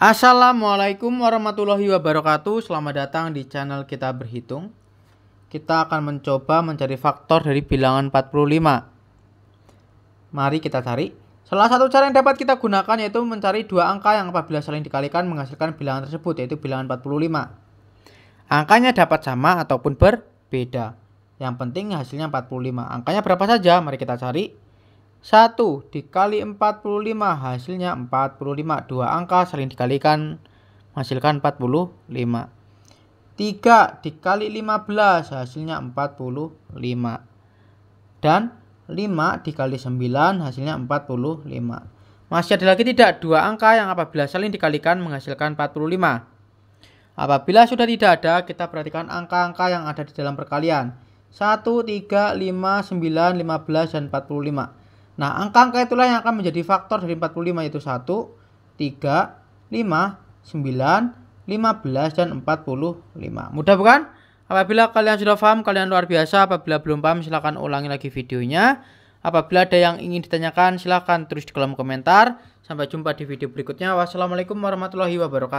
Assalamualaikum warahmatullahi wabarakatuh. Selamat datang di channel kita berhitung. Kita akan mencoba mencari faktor dari bilangan 45. Mari kita cari. Salah satu cara yang dapat kita gunakan yaitu mencari dua angka yang apabila saling dikalikan menghasilkan bilangan tersebut yaitu bilangan 45. Angkanya dapat sama ataupun berbeda. Yang penting hasilnya 45. Angkanya berapa saja? Mari kita cari. 1 dikali 45 hasilnya 45 2 angka saling dikalikan menghasilkan 45 3 dikali 15 hasilnya 45 dan 5 dikali 9 hasilnya 45 masih ada lagi tidak dua angka yang apabila saling dikalikan menghasilkan 45 apabila sudah tidak ada kita perhatikan angka-angka yang ada di dalam perkalian 1, 3, 5, 9, 15, dan 45 Nah, angka-angka itulah yang akan menjadi faktor dari 45 yaitu 1, 3, 5, 9, 15 dan 45. Mudah bukan? Apabila kalian sudah paham, kalian luar biasa. Apabila belum paham, silahkan ulangi lagi videonya. Apabila ada yang ingin ditanyakan, silahkan tulis di kolom komentar. Sampai jumpa di video berikutnya. Wassalamualaikum warahmatullahi wabarakatuh.